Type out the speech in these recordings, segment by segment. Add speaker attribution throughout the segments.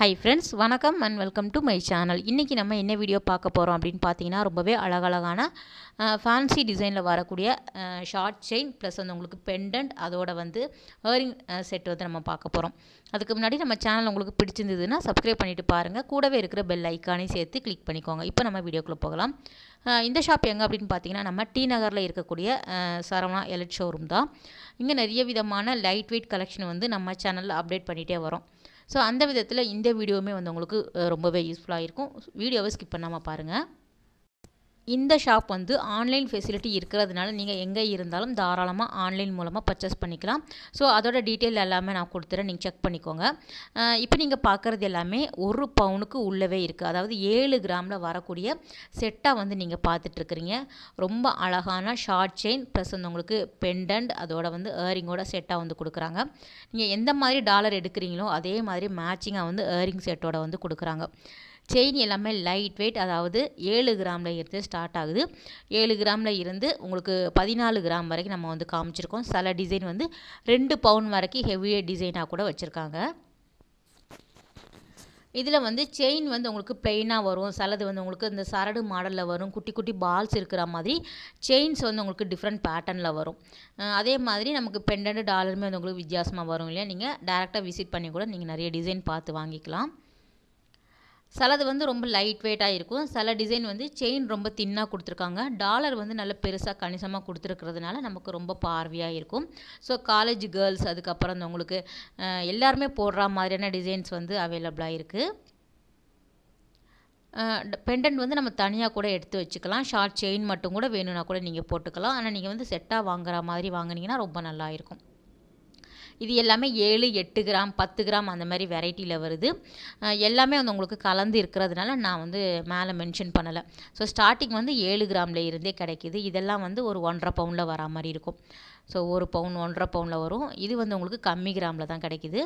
Speaker 1: high friends வணக்கம் and welcome to my channel இன்றைக்கி நம்ம என்ன வீடியோ பார்க்க போகிறோம் அப்படின்னு பார்த்தீங்கன்னா ரொம்பவே அழகழகான ஃபேன்சி டிசைனில் வரக்கூடிய ஷார்ட் செயின் ப்ளஸ் வந்து உங்களுக்கு பெண்டன்ட் அதோட வந்து ஏரிங் செட் வந்து நம்ம பார்க்க போகிறோம் அதுக்கு முன்னாடி நம்ம சேனல் உங்களுக்கு பிடிச்சிருந்ததுன்னா சப்ஸ்கிரைப் பண்ணிவிட்டு பாருங்கள் கூடவே இருக்கிற பெல் ஐக்கானையும் சேர்த்து கிளிக் பண்ணிக்கோங்க இப்போ நம்ம வீடியோக்குள்ளே போகலாம் இந்த ஷாப் எங்கே அப்படின்னு பார்த்தீங்கன்னா நம்ம டி நகரில் இருக்கக்கூடிய சரவணா எலட் ஷோரூம் தான் இங்கே நிறைய விதமான லைட் வெயிட் கலெக்ஷன் வந்து நம்ம சேனலில் அப்டேட் பண்ணிகிட்டே வரோம் ஸோ அந்த விதத்தில் இந்த வீடியோவுமே வந்து உங்களுக்கு ரொம்பவே யூஸ்ஃபுல்லாக இருக்கும் வீடியோவை ஸ்கிப் பண்ணாமல் பாருங்கள் இந்த ஷாப் வந்து ஆன்லைன் ஃபெசிலிட்டி இருக்கிறதுனால நீங்கள் எங்கே இருந்தாலும் தாராளமாக ஆன்லைன் மூலமாக பர்ச்சேஸ் பண்ணிக்கலாம் ஸோ அதோட டீட்டெயில் எல்லாமே நான் கொடுத்துறேன் நீங்கள் செக் பண்ணிக்கோங்க இப்போ நீங்கள் பார்க்குறது எல்லாமே ஒரு பவுனுக்கு உள்ளவே இருக்குது அதாவது ஏழு கிராமில் வரக்கூடிய செட்டாக வந்து நீங்கள் பார்த்துட்ருக்குறீங்க ரொம்ப அழகான ஷார்ட் செயின் ப்ளஸ் வந்து உங்களுக்கு பெண்டன்ட் அதோட வந்து ஏரிங்கோட செட்டாக வந்து கொடுக்குறாங்க நீங்கள் எந்த மாதிரி டாலர் எடுக்கிறீங்களோ அதே மாதிரி மேட்சிங்காக வந்து ஏரிங் செட்டோட வந்து கொடுக்குறாங்க செயின் எல்லாமே லைட் வெயிட் அதாவது ஏழு கிராமில் இருந்து ஸ்டார்ட் ஆகுது ஏழு கிராமில் இருந்து உங்களுக்கு பதினாலு கிராம் வரைக்கும் நம்ம வந்து காமிச்சிருக்கோம் சில டிசைன் வந்து ரெண்டு பவுன் வரைக்கும் ஹெவியாக டிசைனாக கூட வச்சுருக்காங்க இதில் வந்து செயின் வந்து உங்களுக்கு பிளெயினாக வரும் சிலது வந்து உங்களுக்கு இந்த சரடு மாடலில் வரும் குட்டி குட்டி பால்ஸ் இருக்கிற மாதிரி செயின்ஸ் வந்து உங்களுக்கு டிஃப்ரெண்ட் பேட்டர்னில் வரும் அதே மாதிரி நமக்கு பெண்டன்ட் டாலருமே வந்து உங்களுக்கு வித்தியாசமாக வரும் இல்லையா நீங்கள் டேரெக்டாக விசிட் பண்ணி கூட நீங்கள் நிறைய டிசைன் பார்த்து வாங்கிக்கலாம் சிலது வந்து ரொம்ப லைட் வெயிட்டாக இருக்கும் சில டிசைன் வந்து செயின் ரொம்ப தின்னாக கொடுத்துருக்காங்க டாலர் வந்து நல்ல பெருசாக கணிசமாக கொடுத்துருக்கிறதுனால நமக்கு ரொம்ப பார்வையாக இருக்கும் ஸோ காலேஜ் கேர்ள்ஸ் அதுக்கப்புறம் இந்த உங்களுக்கு எல்லாருமே போடுற மாதிரியான டிசைன்ஸ் வந்து அவைலபிளாக இருக்குது பெண்டன்ட் வந்து நம்ம தனியாக கூட எடுத்து வச்சுக்கலாம் ஷார்ட் செயின் மட்டும் கூட வேணும்னா கூட நீங்கள் போட்டுக்கலாம் ஆனால் நீங்கள் வந்து செட்டாக வாங்குற மாதிரி வாங்கினீங்கன்னா ரொம்ப நல்லா இருக்கும் இது எல்லாமே ஏழு எட்டு கிராம் பத்து கிராம் அந்த மாதிரி வெரைட்டியில் வருது எல்லாமே வந்து உங்களுக்கு கலந்து இருக்கிறதுனால நான் வந்து மேலே மென்ஷன் பண்ணலை ஸோ ஸ்டார்டிங் வந்து ஏழு கிராமில் இருந்தே கிடைக்கிது இதெல்லாம் வந்து ஒரு ஒன்றரை பவுனில் வரா மாதிரி இருக்கும் ஸோ ஒரு பவுன் ஒன்றரை பவுனில் வரும் இது வந்து உங்களுக்கு கம்மி கிராமில் தான் கிடைக்கிது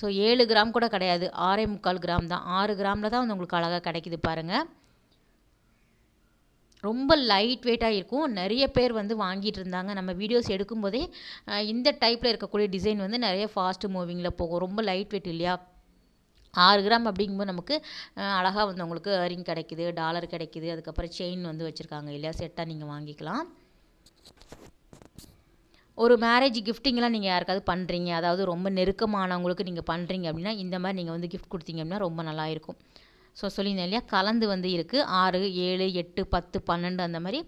Speaker 1: ஸோ ஏழு கிராம் கூட கிடையாது ஆறே முக்கால் கிராம் தான் ஆறு கிராமில் தான் வந்து உங்களுக்கு அழகாக கிடைக்கிது பாருங்கள் ரொம்ப லைட் வெயிட்டாக இருக்கும் நிறைய பேர் வந்து வாங்கிட்டு இருந்தாங்க நம்ம வீடியோஸ் எடுக்கும்போதே இந்த டைப்பில் இருக்கக்கூடிய டிசைன் வந்து நிறைய ஃபாஸ்ட்டு மூவிங்கில் போகும் ரொம்ப லைட் வெயிட் இல்லையா ஆறு கிராம் அப்படிங்கும்போது நமக்கு அழகாக வந்து உங்களுக்கு ரிங் கிடைக்குது டாலர் கிடைக்குது அதுக்கப்புறம் செயின் வந்து வச்சுருக்காங்க இல்லையா செட்டாக நீங்கள் வாங்கிக்கலாம் ஒரு மேரேஜ் கிஃப்டிங்லாம் நீங்கள் யாருக்காவது பண்ணுறீங்க அதாவது ரொம்ப நெருக்கமானவங்களுக்கு நீங்கள் பண்ணுறீங்க அப்படின்னா இந்த மாதிரி நீங்கள் வந்து கிஃப்ட் கொடுத்தீங்க அப்படின்னா ரொம்ப நல்லா இருக்கும் ஸோ சொல்லியிருந்தேன் இல்லையா கலந்து வந்து இருக்குது ஆறு ஏழு எட்டு பத்து பன்னெண்டு அந்த மாதிரி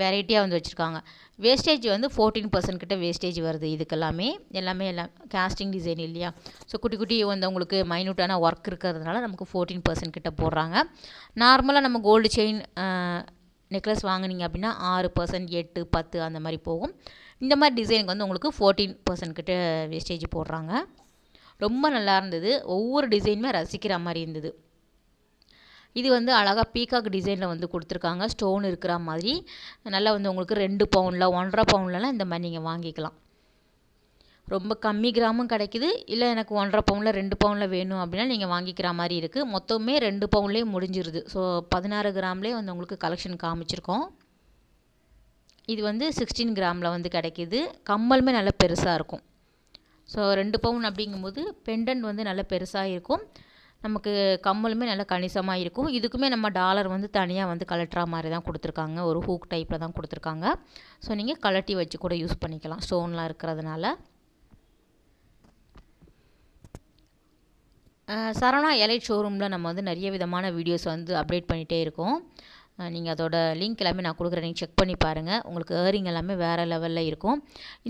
Speaker 1: வெரைட்டியாக வந்து வச்சுருக்காங்க வேஸ்டேஜ் வந்து ஃபோர்டீன் பர்சன்ட் கிட்ட வேஸ்டேஜ் வருது இதுக்கெல்லாமே எல்லாமே எல்லாம் கேஸ்டிங் டிசைன் இல்லையா ஸோ குட்டி குட்டி வந்து உங்களுக்கு மைனூட்டான ஒர்க் இருக்கிறதுனால நமக்கு ஃபோர்டீன் பர்சன்ட் கிட்ட போடுறாங்க நார்மலாக நம்ம கோல்டு செயின் நெக்லஸ் வாங்கினீங்க அப்படின்னா ஆறு பர்சன்ட் எட்டு பத்து அந்த மாதிரி போகும் இந்த மாதிரி டிசைனுக்கு வந்து உங்களுக்கு ஃபோர்டீன் பர்சன்ட் கிட்ட வேஸ்டேஜ் போடுறாங்க ரொம்ப நல்லா இருந்தது ஒவ்வொரு டிசைனுமே ரசிக்கிற மாதிரி இருந்தது இது வந்து அழகாக பீகாக் டிசைனில் வந்து கொடுத்துருக்காங்க ஸ்டோன் இருக்கிற மாதிரி நல்லா வந்து உங்களுக்கு ரெண்டு பவுனில் ஒன்றரை பவுன்லலாம் இந்த மாதிரி நீங்கள் வாங்கிக்கலாம் ரொம்ப கம்மி கிராமும் கிடைக்குது இல்லை எனக்கு ஒன்றரை பவுனில் ரெண்டு பவுனில் வேணும் அப்படின்னா நீங்கள் வாங்கிக்கிற மாதிரி இருக்குது மொத்தமே ரெண்டு பவுன்லேயே முடிஞ்சிருது ஸோ பதினாறு கிராம்லேயே வந்து உங்களுக்கு கலெக்ஷன் காமிச்சிருக்கோம் இது வந்து சிக்ஸ்டீன் கிராமில் வந்து கிடைக்கிது கம்மலுமே நல்லா பெருசாக இருக்கும் ஸோ ரெண்டு பவுன் அப்படிங்கும்போது பெண்டன் வந்து நல்லா பெருசாக இருக்கும் நமக்கு கம்மலுமே நல்லா கணிசமாக இருக்கும் இதுக்குமே நம்ம டாலர் வந்து தனியாக வந்து கலட்டுற மாதிரி தான் கொடுத்துருக்காங்க ஒரு ஹூக் டைப்பில் தான் கொடுத்துருக்காங்க ஸோ நீங்கள் கலட்டி வச்சு கூட யூஸ் பண்ணிக்கலாம் ஸ்டோன்லாம் இருக்கிறதுனால சரணா எலைட் ஷோரூமில் நம்ம வந்து நிறைய விதமான வீடியோஸ் வந்து அப்டேட் பண்ணிகிட்டே இருக்கோம் நீங்கள் அதோட லிங்க் எல்லாமே நான் கொடுக்குறேன் நீங்கள் செக் பண்ணி பாருங்கள் உங்களுக்கு ஏரிங் எல்லாமே வேறு லெவலில் இருக்கும்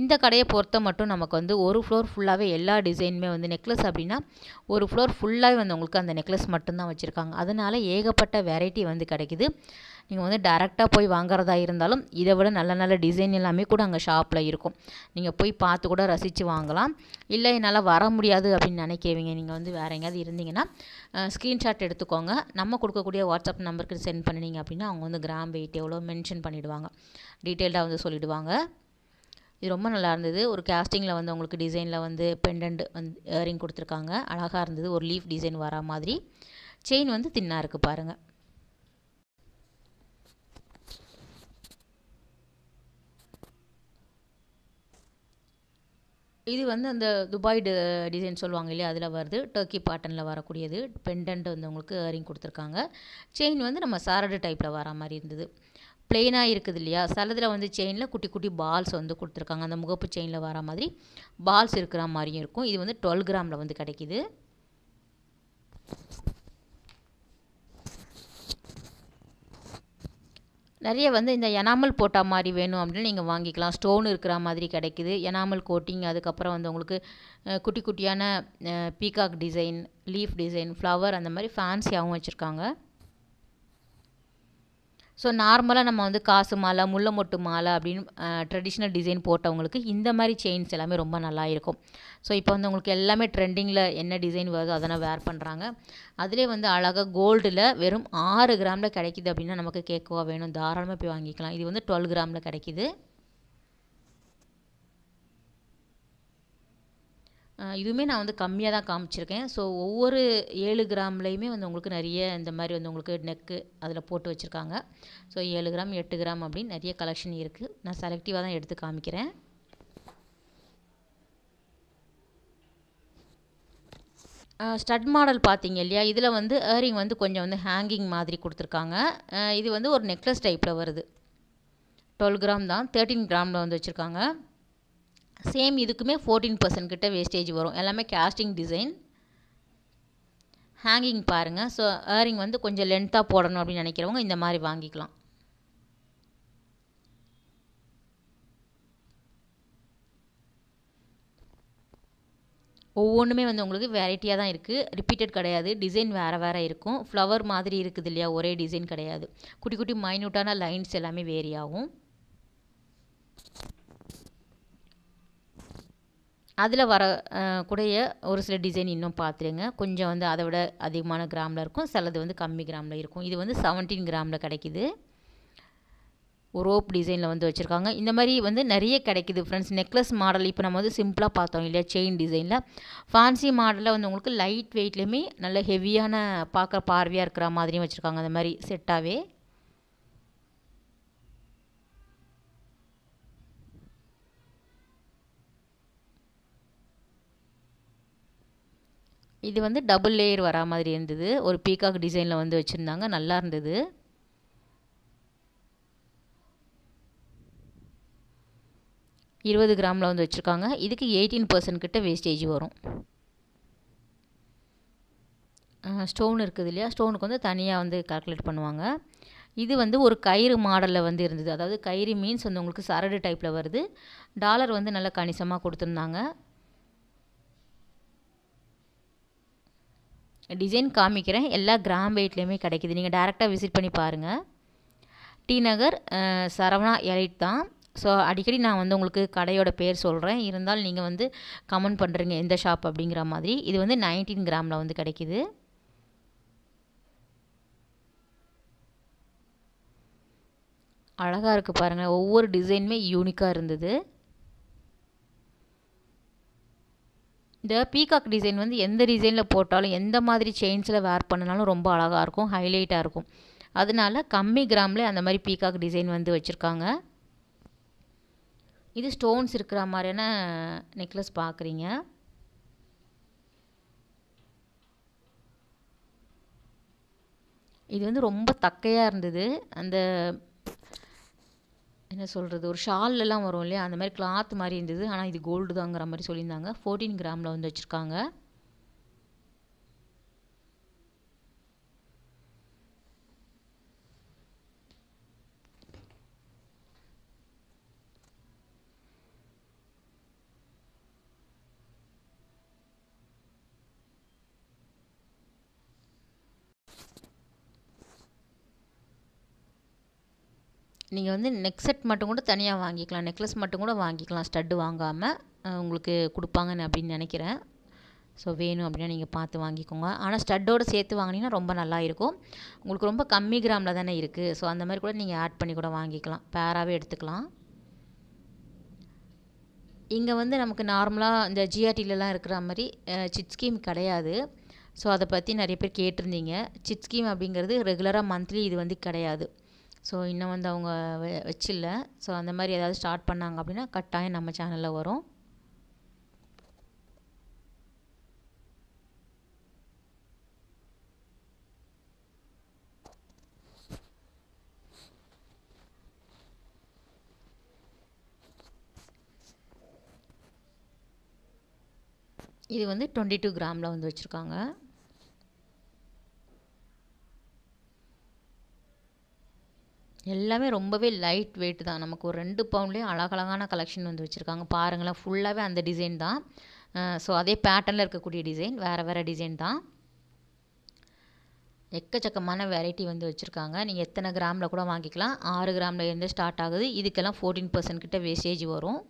Speaker 1: இந்த கடையை பொறுத்த மட்டும் நமக்கு வந்து ஒரு ஃப்ளோர் ஃபுல்லாகவே எல்லா டிசைனுமே வந்து நெக்லஸ் அப்படின்னா ஒரு ஃப்ளோர் ஃபுல்லாகவே வந்து உங்களுக்கு அந்த நெக்லஸ் மட்டும்தான் வச்சுருக்காங்க அதனால் ஏகப்பட்ட வெரைட்டி வந்து கிடைக்குது நீங்கள் வந்து டேரெக்டாக போய் வாங்குறதா இருந்தாலும் இதை விட நல்ல நல்ல டிசைன் எல்லாமே கூட அங்கே ஷாப்பில் இருக்கும் நீங்கள் போய் பார்த்து கூட ரசித்து வாங்கலாம் இல்லை என்னால் வர முடியாது அப்படின்னு நினைக்கிறவங்க நீங்கள் வந்து வேறு எங்கேயாவது இருந்தீங்கன்னா ஸ்க்ரீன்ஷாட் எடுத்துக்கோங்க நம்ம கொடுக்கக்கூடிய வாட்ஸ்அப் நம்பருக்கு சென்ட் பண்ணினீங்க அப்படின்னா அவங்க வந்து கிராம் வெயிட் எவ்வளோ மென்ஷன் பண்ணிவிடுவாங்க டீட்டெயில்டாக வந்து சொல்லிவிடுவாங்க இது ரொம்ப நல்லா இருந்தது ஒரு கேஸ்டிங்கில் வந்து உங்களுக்கு டிசைனில் வந்து பெண்டன்ட் வந்து இயரிங் கொடுத்துருக்காங்க அழகாக இருந்தது ஒரு லீஃப் டிசைன் வர மாதிரி செயின் வந்து தின்னாக இருக்குது பாருங்கள் இது வந்து அந்த துபாய் டிசைன் சொல்லுவாங்க இல்லையா அதில் வருது டர்க்கி பாட்டனில் வரக்கூடியது பெண்டன்ட் வந்து உங்களுக்கு இயரிங் கொடுத்துருக்காங்க செயின் வந்து நம்ம சாரடு டைப்பில் வர மாதிரி இருந்தது பிளெயினாக இருக்குது இல்லையா சிலதில் வந்து செயினில் குட்டி குட்டி பால்ஸ் வந்து கொடுத்துருக்காங்க அந்த முகப்பு செயினில் வர மாதிரி பால்ஸ் இருக்கிற மாதிரியும் இருக்கும் இது வந்து டுவெல் கிராமில் வந்து கிடைக்கிது நிறைய வந்து இந்த எனாமல் போட்டா மாதிரி வேணும் அப்படின்னு நீங்கள் வாங்கிக்கலாம் ஸ்டோன் இருக்கிற மாதிரி கிடைக்குது எனாமல் கோட்டிங் அதுக்கப்புறம் வந்து உங்களுக்கு குட்டி குட்டியான peacock design leaf design flower அந்த மாதிரி ஃபேன்சியாகவும் வச்சுருக்காங்க ஸோ நார்மலாக நம்ம வந்து காசு மாலை முல்லை மொட்டு மாலை அப்படின்னு ட்ரெடிஷ்னல் டிசைன் போட்டவங்களுக்கு இந்த மாதிரி செயின்ஸ் எல்லாமே ரொம்ப நல்லா இருக்கும் ஸோ இப்போ வந்து உங்களுக்கு எல்லாமே ட்ரெண்டிங்கில் என்ன டிசைன் வருதோ அதெல்லாம் வேர் பண்ணுறாங்க அதிலே வந்து அழகாக கோல்டில் வெறும் ஆறு கிராமில் கிடைக்கிது அப்படின்னா நமக்கு கேட்கவா வேணும் தாராளமாக போய் வாங்கிக்கலாம் இது வந்து டுவெல் கிராமில் கிடைக்கிது இதுவுமே நான் வந்து கம்மியாக தான் காமிச்சிருக்கேன் ஸோ ஒவ்வொரு ஏழு கிராம்லேயுமே வந்து உங்களுக்கு நிறைய இந்த மாதிரி வந்து உங்களுக்கு நெக்கு அதில் போட்டு வச்சுருக்காங்க ஸோ ஏழு கிராம் எட்டு கிராம் அப்படின்னு நிறைய கலெக்ஷன் இருக்குது நான் செலக்டிவாக தான் எடுத்து காமிக்கிறேன் ஸ்டட் மாடல் பார்த்தீங்க இல்லையா இதில் வந்து ஏரிங் வந்து கொஞ்சம் வந்து ஹேங்கிங் மாதிரி கொடுத்துருக்காங்க இது வந்து ஒரு நெக்லஸ் டைப்பில் வருது டுவெல் கிராம் தான் தேர்ட்டீன் கிராமில் வந்து வச்சுருக்காங்க சேம் இதுக்குமே ஃபோர்டீன் பர்சன்ட் கிட்ட வேஸ்டேஜ் வரும் எல்லாமே கேஸ்டிங் டிசைன் ஹேங்கிங் பாருங்கள் ஸோ ஏரிங் வந்து கொஞ்சம் லென்த்தாக போடணும் அப்படின்னு நினைக்கிறவங்க இந்த மாதிரி வாங்கிக்கலாம் ஒவ்வொன்றுமே வந்து உங்களுக்கு வெரைட்டியாக தான் இருக்குது ரிப்பீட்டட் கிடையாது டிசைன் வேறு வேறு இருக்கும் ஃப்ளவர் மாதிரி இருக்குது இல்லையா ஒரே டிசைன் கிடையாது குட்டி குட்டி மைன்யூட்டான லைன்ஸ் எல்லாமே வேரி ஆகும் அதில் வர கூடிய ஒரு சில டிசைன் இன்னும் பார்த்துருங்க கொஞ்சம் வந்து அதை விட அதிகமான கிராமில் இருக்கும் சிலது வந்து கம்மி கிராமில் இருக்கும் இது வந்து செவன்டீன் கிராமில் கிடைக்கிது ரோப் டிசைனில் வந்து வச்சுருக்காங்க இந்த மாதிரி வந்து நிறைய கிடைக்கிது ஃப்ரெண்ட்ஸ் நெக்லஸ் மாடல் இப்போ நம்ம வந்து சிம்பிளாக பார்த்தோம் இல்லையா செயின் டிசைனில் ஃபேன்சி மாடலில் வந்து உங்களுக்கு லைட் வெயிட்லேயுமே நல்ல ஹெவியான பார்க்குற பார்வையாக இருக்கிற மாதிரியும் வச்சுருக்காங்க அந்த மாதிரி செட்டாகவே இது வந்து டபுள் லேயர் வரா மாதிரி இருந்தது ஒரு பீகாக் டிசைனில் வந்து வச்சுருந்தாங்க நல்லா இருந்தது இருபது கிராமில் வந்து வச்சுருக்காங்க இதுக்கு எயிட்டீன் பர்சன்ட் கிட்ட வேஸ்டேஜ் வரும் ஸ்டோன் இருக்குது இல்லையா ஸ்டோனுக்கு வந்து தனியாக வந்து கால்குலேட் பண்ணுவாங்க இது வந்து ஒரு கயிறு மாடலில் வந்து இருந்தது அதாவது கயிறு மீன்ஸ் வந்து உங்களுக்கு சரடு டைப்பில் வருது டாலர் வந்து நல்லா கணிசமாக கொடுத்துருந்தாங்க டிசைன் காமிக்கிறேன் எல்லா கிராம் வெயிட்லேயுமே கிடைக்கிது நீங்கள் டேரெக்டாக விசிட் பண்ணி பாருங்கள் டி நகர் சரவணா எலைட் தான் ஸோ அடிக்கடி நான் வந்து உங்களுக்கு கடையோட பேர் சொல்கிறேன் இருந்தாலும் நீங்கள் வந்து கமெண்ட் பண்ணுறீங்க எந்த ஷாப் அப்படிங்கிற மாதிரி இது வந்து நைன்டீன் கிராமில் வந்து கிடைக்கிது அழகாக இருக்குது பாருங்கள் ஒவ்வொரு டிசைனுமே யூனிக்காக இருந்தது இந்த பீகாக் டிசைன் வந்து எந்த டிசைனில் போட்டாலும் எந்த மாதிரி செயின்ஸில் வேர் பண்ணினாலும் ரொம்ப அழகாக இருக்கும் ஹைலைட்டாக இருக்கும் அதனால கம்மி கிராமில் அந்த மாதிரி பீகாக் டிசைன் வந்து வச்சுருக்காங்க இது ஸ்டோன்ஸ் இருக்கிற மாதிரியான நெக்லஸ் பார்க்குறீங்க இது வந்து ரொம்ப தக்கையாக இருந்தது அந்த என்ன சொல்கிறது ஒரு ஷால்லலாம் வரும் இல்லையா அந்த மாதிரி கிளாத் மாதிரி இருந்தது ஆனால் இது கோல்டு தாங்கிற மாதிரி சொல்லியிருந்தாங்க ஃபோர்டீன் கிராமில் வந்து வச்சுருக்காங்க நீங்கள் வந்து நெக் செட் மட்டும் கூட தனியாக வாங்கிக்கலாம் நெக்லஸ் மட்டும் கூட வாங்கிக்கலாம் ஸ்டட்டு வாங்காமல் உங்களுக்கு கொடுப்பாங்கன்னு அப்படின்னு நினைக்கிறேன் ஸோ வேணும் அப்படின்னா நீங்கள் பார்த்து வாங்கிக்கோங்க ஆனால் ஸ்டட்டோடு சேர்த்து வாங்கினீங்கன்னா ரொம்ப நல்லா இருக்கும் உங்களுக்கு ரொம்ப கம்மி கிராமில் தானே இருக்குது ஸோ அந்த மாதிரி கூட நீங்கள் ஆட் பண்ணி கூட வாங்கிக்கலாம் பேராகவே எடுத்துக்கலாம் இங்கே வந்து நமக்கு நார்மலாக இந்த ஜிஆர்டிலலாம் இருக்கிற மாதிரி சிட் ஸ்கீம் கிடையாது ஸோ அதை பற்றி நிறைய பேர் கேட்டிருந்தீங்க சிட் ஸ்கீம் அப்படிங்கிறது ரெகுலராக மந்த்லி இது வந்து கிடையாது ஸோ இன்னும் வந்து அவங்க வெ வச்சில்ல ஸோ அந்த மாதிரி ஏதாவது ஸ்டார்ட் பண்ணாங்க அப்படின்னா கட்டாயம் நம்ம சேனலில் வரும் இது வந்து டுவெண்ட்டி டூ கிராமில் வந்து வச்சுருக்காங்க எல்லாமே ரொம்பவே லைட் வெயிட் தான் நமக்கு ஒரு ரெண்டு பவுண்ட்லேயே அழகழகான கலெக்ஷன் வந்து வச்சுருக்காங்க பாருங்களேன் ஃபுல்லாகவே அந்த டிசைன் தான் ஸோ அதே பேட்டர்னில் இருக்கக்கூடிய டிசைன் வேறு வேறு டிசைன் தான் எக்கச்சக்கமான வெரைட்டி வந்து வச்சுருக்காங்க நீங்கள் எத்தனை கிராமில் கூட வாங்கிக்கலாம் ஆறு கிராமில் இருந்து ஸ்டார்ட் ஆகுது இதுக்கெல்லாம் ஃபோர்டீன் பர்சன்ட் கிட்ட வேஸ்டேஜ் வரும்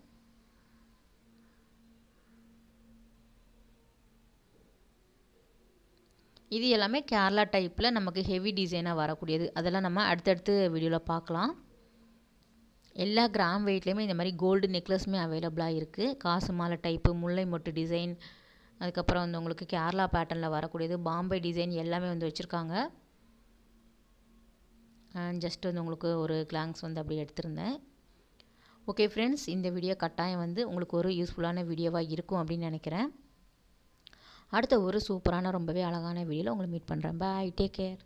Speaker 1: இது எல்லாமே கேரளா டைப்பில் நமக்கு ஹெவி டிசைனாக வரக்கூடியது அதெல்லாம் நம்ம அடுத்தடுத்து வீடியோவில் பார்க்கலாம் எல்லா கிராம் வெயிட்லேயுமே இந்த மாதிரி கோல்டு நெக்லஸுமே அவைலபிளாக இருக்குது காசு மாலை டைப்பு முல்லை மொட்டு டிசைன் அதுக்கப்புறம் வந்து உங்களுக்கு கேரளா பேட்டர்னில் வரக்கூடியது பாம்பே டிசைன் எல்லாமே வந்து வச்சுருக்காங்க ஜஸ்ட் வந்து உங்களுக்கு ஒரு கிளாங்ஸ் வந்து அப்படி எடுத்திருந்தேன் ஓகே ஃப்ரெண்ட்ஸ் இந்த வீடியோ கட்டாயம் வந்து உங்களுக்கு ஒரு யூஸ்ஃபுல்லான வீடியோவாக இருக்கும் அப்படின்னு நினைக்கிறேன் அடுத்த ஒரு சூப்பரான ரொம்பவே அழகான வீடியோவில் உங்களை மீட் பண்ணுறேன் பாய் டேக் கேர்